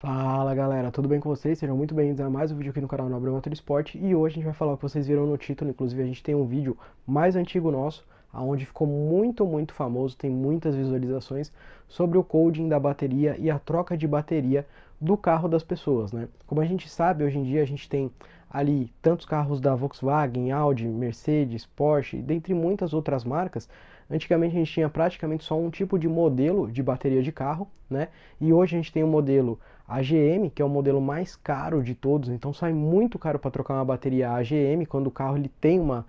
Fala galera, tudo bem com vocês? Sejam muito bem-vindos a mais um vídeo aqui no canal Nobre Motor Esporte e hoje a gente vai falar o que vocês viram no título, inclusive a gente tem um vídeo mais antigo nosso, aonde ficou muito, muito famoso, tem muitas visualizações, sobre o coding da bateria e a troca de bateria do carro das pessoas, né? Como a gente sabe, hoje em dia a gente tem ali tantos carros da Volkswagen, Audi, Mercedes, Porsche, dentre muitas outras marcas, Antigamente a gente tinha praticamente só um tipo de modelo de bateria de carro, né? E hoje a gente tem um modelo a GM, que é o modelo mais caro de todos, então sai muito caro para trocar uma bateria AGM quando o carro ele tem uma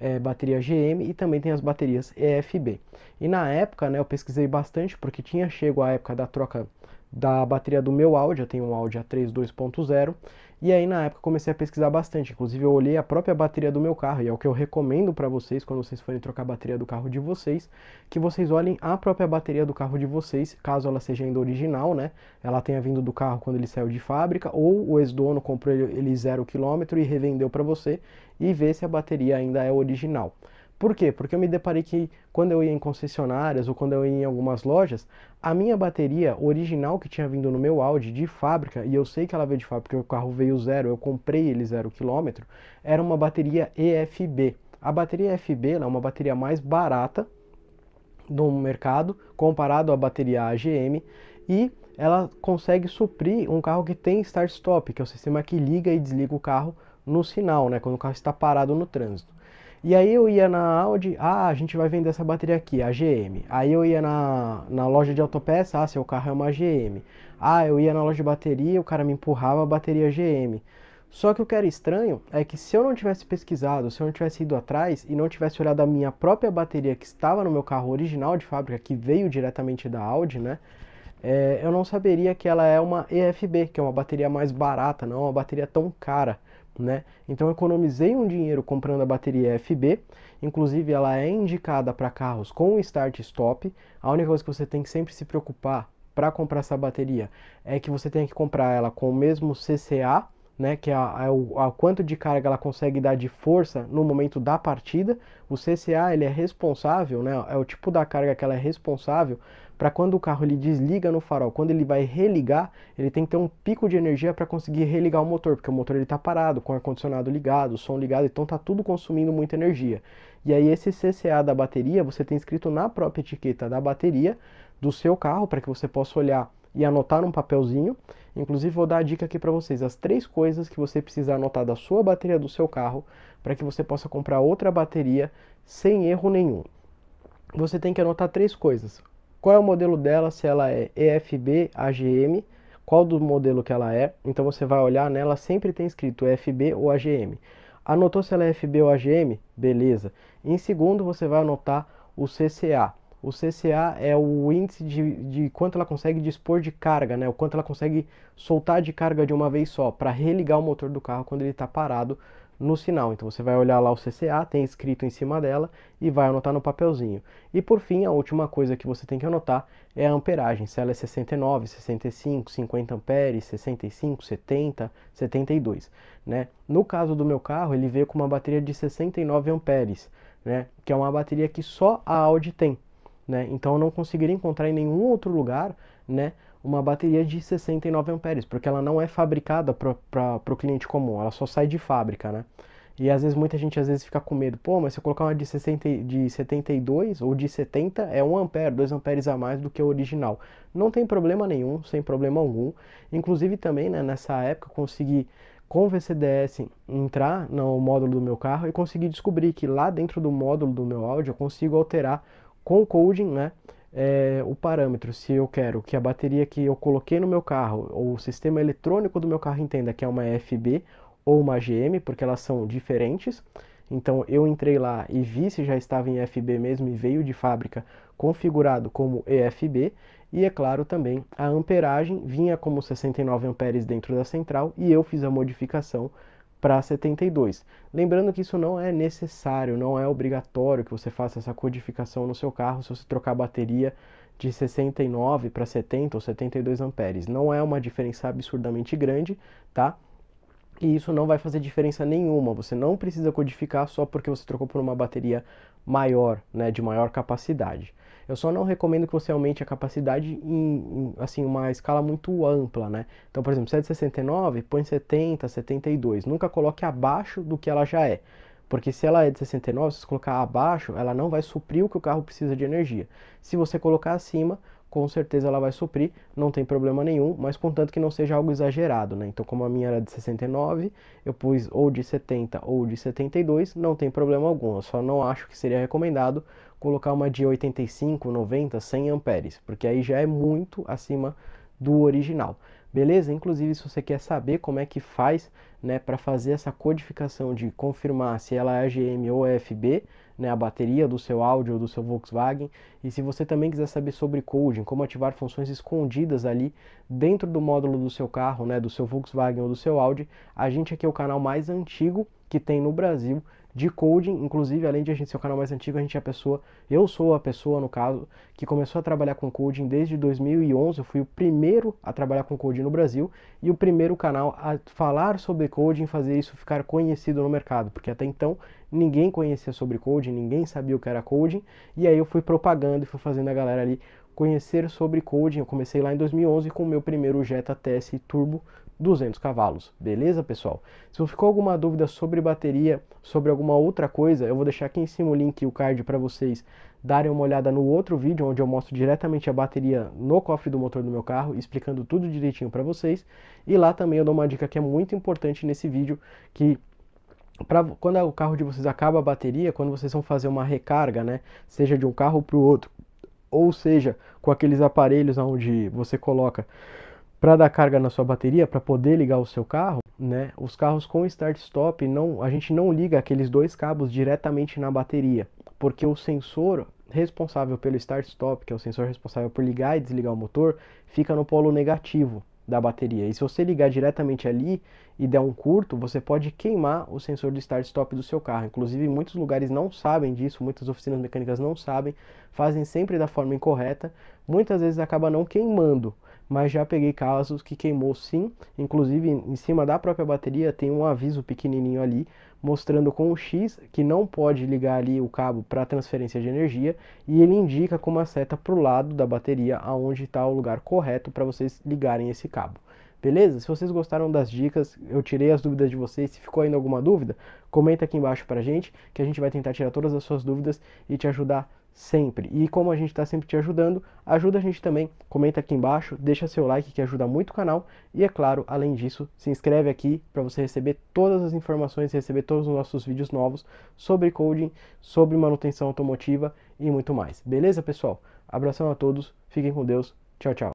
é, bateria GM e também tem as baterias EFB. E na época, né, eu pesquisei bastante porque tinha chego a época da troca da bateria do meu áudio, eu tenho um áudio A3 2.0, e aí na época comecei a pesquisar bastante, inclusive eu olhei a própria bateria do meu carro, e é o que eu recomendo para vocês quando vocês forem trocar a bateria do carro de vocês, que vocês olhem a própria bateria do carro de vocês, caso ela seja ainda original, né? Ela tenha vindo do carro quando ele saiu de fábrica, ou o ex-dono comprou ele zero quilômetro e revendeu para você, e ver se a bateria ainda é original. Por quê? Porque eu me deparei que quando eu ia em concessionárias ou quando eu ia em algumas lojas, a minha bateria original que tinha vindo no meu Audi de fábrica, e eu sei que ela veio de fábrica porque o carro veio zero, eu comprei ele zero quilômetro, era uma bateria EFB. A bateria EFB é uma bateria mais barata no mercado comparado à bateria AGM e ela consegue suprir um carro que tem start-stop, que é o sistema que liga e desliga o carro no sinal, né, quando o carro está parado no trânsito. E aí eu ia na Audi, ah, a gente vai vender essa bateria aqui, a GM. Aí eu ia na, na loja de autopeça, ah, seu carro é uma GM. Ah, eu ia na loja de bateria, o cara me empurrava a bateria GM. Só que o que era estranho é que se eu não tivesse pesquisado, se eu não tivesse ido atrás e não tivesse olhado a minha própria bateria que estava no meu carro original de fábrica, que veio diretamente da Audi, né? É, eu não saberia que ela é uma EFB, que é uma bateria mais barata, não é uma bateria tão cara né? Então economizei um dinheiro comprando a bateria FB, inclusive ela é indicada para carros com start stop. A única coisa que você tem que sempre se preocupar para comprar essa bateria é que você tem que comprar ela com o mesmo CCA, né, que é, é o quanto de carga ela consegue dar de força no momento da partida. O CCA ele é responsável, né, é o tipo da carga que ela é responsável para quando o carro ele desliga no farol, quando ele vai religar, ele tem que ter um pico de energia para conseguir religar o motor, porque o motor ele está parado, com o ar-condicionado ligado, o som ligado, então está tudo consumindo muita energia. E aí esse CCA da bateria, você tem escrito na própria etiqueta da bateria do seu carro, para que você possa olhar e anotar num papelzinho. Inclusive, vou dar a dica aqui para vocês: as três coisas que você precisa anotar da sua bateria do seu carro para que você possa comprar outra bateria sem erro nenhum. Você tem que anotar três coisas: qual é o modelo dela, se ela é EFB, AGM, qual do modelo que ela é. Então você vai olhar nela, sempre tem escrito EFB ou AGM. Anotou se ela é FB ou AGM? Beleza. Em segundo, você vai anotar o CCA. O CCA é o índice de, de quanto ela consegue dispor de carga, né? O quanto ela consegue soltar de carga de uma vez só, para religar o motor do carro quando ele está parado no sinal. Então você vai olhar lá o CCA, tem escrito em cima dela e vai anotar no papelzinho. E por fim, a última coisa que você tem que anotar é a amperagem, se ela é 69, 65, 50 amperes, 65, 70, 72, né? No caso do meu carro, ele veio com uma bateria de 69 amperes, né? Que é uma bateria que só a Audi tem, né? Então eu não conseguiria encontrar em nenhum outro lugar, né? uma bateria de 69 amperes, porque ela não é fabricada para o cliente comum, ela só sai de fábrica, né? E às vezes muita gente às vezes fica com medo, pô, mas se eu colocar uma de, 60, de 72 ou de 70 é 1 ampere, 2 amperes a mais do que o original. Não tem problema nenhum, sem problema algum. Inclusive também, né, nessa época eu consegui com o VCDS entrar no módulo do meu carro e consegui descobrir que lá dentro do módulo do meu áudio eu consigo alterar com coding, né? é, o parâmetro, se eu quero que a bateria que eu coloquei no meu carro ou o sistema eletrônico do meu carro entenda que é uma FB ou uma GM, porque elas são diferentes. Então eu entrei lá e vi se já estava em FB mesmo e veio de fábrica configurado como EFB. E é claro também a amperagem vinha como 69 amperes dentro da central e eu fiz a modificação para 72. Lembrando que isso não é necessário, não é obrigatório que você faça essa codificação no seu carro se você trocar a bateria de 69 para 70 ou 72 amperes. Não é uma diferença absurdamente grande, tá? E isso não vai fazer diferença nenhuma. Você não precisa codificar só porque você trocou por uma bateria maior, né, de maior capacidade. Eu só não recomendo que você aumente a capacidade em, em assim, uma escala muito ampla, né? Então, por exemplo, se é de 69, põe 70, 72. Nunca coloque abaixo do que ela já é. Porque se ela é de 69, se você colocar abaixo, ela não vai suprir o que o carro precisa de energia. Se você colocar acima, com certeza ela vai suprir, não tem problema nenhum, mas contanto que não seja algo exagerado, né? Então, como a minha era de 69, eu pus ou de 70 ou de 72, não tem problema algum. Eu só não acho que seria recomendado colocar uma de 85, 90, 100 amperes, porque aí já é muito acima do original. Beleza? Inclusive, se você quer saber como é que faz né, para fazer essa codificação de confirmar se ela é GM ou é FB, né, a bateria do seu áudio ou do seu Volkswagen, e se você também quiser saber sobre coding, como ativar funções escondidas ali dentro do módulo do seu carro, né, do seu Volkswagen ou do seu Audi, a gente aqui é o canal mais antigo que tem no Brasil de coding, inclusive, além de a gente ser o canal mais antigo, a gente é a pessoa, eu sou a pessoa, no caso, que começou a trabalhar com coding desde 2011, eu fui o primeiro a trabalhar com coding no Brasil e o primeiro canal a falar sobre coding, fazer isso ficar conhecido no mercado, porque até então ninguém conhecia sobre coding, ninguém sabia o que era coding, e aí eu fui propagando e fui fazendo a galera ali conhecer sobre coding. Eu comecei lá em 2011 com o meu primeiro Jetta TS Turbo 200 cavalos. Beleza, pessoal? Se ficou alguma dúvida sobre bateria, sobre alguma outra coisa, eu vou deixar aqui em cima o link e o card para vocês darem uma olhada no outro vídeo onde eu mostro diretamente a bateria no cofre do motor do meu carro, explicando tudo direitinho para vocês. E lá também eu dou uma dica que é muito importante nesse vídeo, que Pra, quando o carro de vocês acaba a bateria, quando vocês vão fazer uma recarga, né, seja de um carro para o outro, ou seja, com aqueles aparelhos onde você coloca para dar carga na sua bateria, para poder ligar o seu carro, né? Os carros com start-stop, não, a gente não liga aqueles dois cabos diretamente na bateria, porque o sensor responsável pelo start-stop, que é o sensor responsável por ligar e desligar o motor, fica no polo negativo da bateria. E se você ligar diretamente ali e der um curto, você pode queimar o sensor de start stop do seu carro. Inclusive, muitos lugares não sabem disso, muitas oficinas mecânicas não sabem, fazem sempre da forma incorreta, muitas vezes acaba não queimando mas já peguei casos que queimou sim, inclusive em cima da própria bateria tem um aviso pequenininho ali mostrando com o X que não pode ligar ali o cabo para transferência de energia e ele indica com uma seta para o lado da bateria aonde está o lugar correto para vocês ligarem esse cabo. Beleza? Se vocês gostaram das dicas, eu tirei as dúvidas de vocês. Se ficou ainda alguma dúvida, comenta aqui embaixo a gente, que a gente vai tentar tirar todas as suas dúvidas e te ajudar sempre. E como a gente está sempre te ajudando, ajuda a gente também, comenta aqui embaixo, deixa seu like que ajuda muito o canal e é claro, além disso, se inscreve aqui para você receber todas as informações, receber todos os nossos vídeos novos sobre coding, sobre manutenção automotiva e muito mais. Beleza, pessoal? Abração a todos, fiquem com Deus. Tchau, tchau.